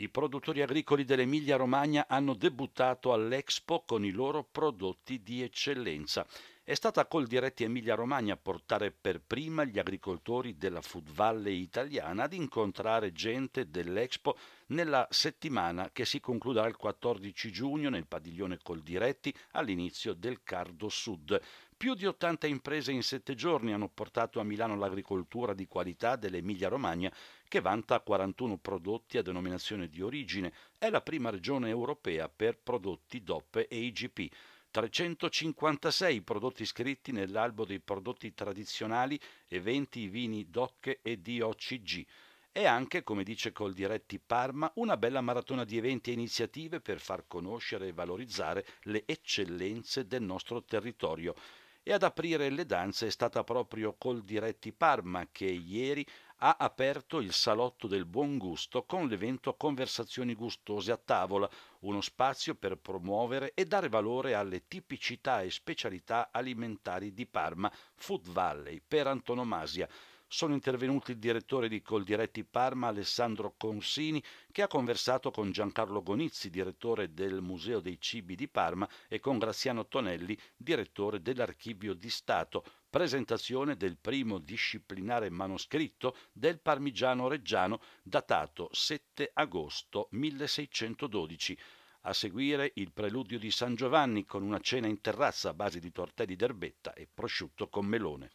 I produttori agricoli dell'Emilia Romagna hanno debuttato all'Expo con i loro prodotti di eccellenza. È stata Coldiretti Emilia Romagna a portare per prima gli agricoltori della Food Valley italiana ad incontrare gente dell'Expo nella settimana che si concluderà il 14 giugno nel padiglione Coldiretti all'inizio del Cardo Sud. Più di 80 imprese in sette giorni hanno portato a Milano l'agricoltura di qualità dell'Emilia Romagna che vanta 41 prodotti a denominazione di origine. È la prima regione europea per prodotti DOP e IGP. 356 prodotti iscritti nell'albo dei prodotti tradizionali e 20 vini DOC e DOCG. E anche, come dice Coldiretti Parma, una bella maratona di eventi e iniziative per far conoscere e valorizzare le eccellenze del nostro territorio e ad aprire le danze è stata proprio Coldiretti Parma che ieri ha aperto il Salotto del Buon Gusto con l'evento Conversazioni gustose a tavola, uno spazio per promuovere e dare valore alle tipicità e specialità alimentari di Parma, Food Valley per antonomasia, sono intervenuti il direttore di Coldiretti Parma Alessandro Consini che ha conversato con Giancarlo Gonizzi, direttore del Museo dei Cibi di Parma e con Graziano Tonelli, direttore dell'Archivio di Stato, presentazione del primo disciplinare manoscritto del Parmigiano Reggiano datato 7 agosto 1612. A seguire il preludio di San Giovanni con una cena in terrazza a base di tortelli d'erbetta e prosciutto con melone.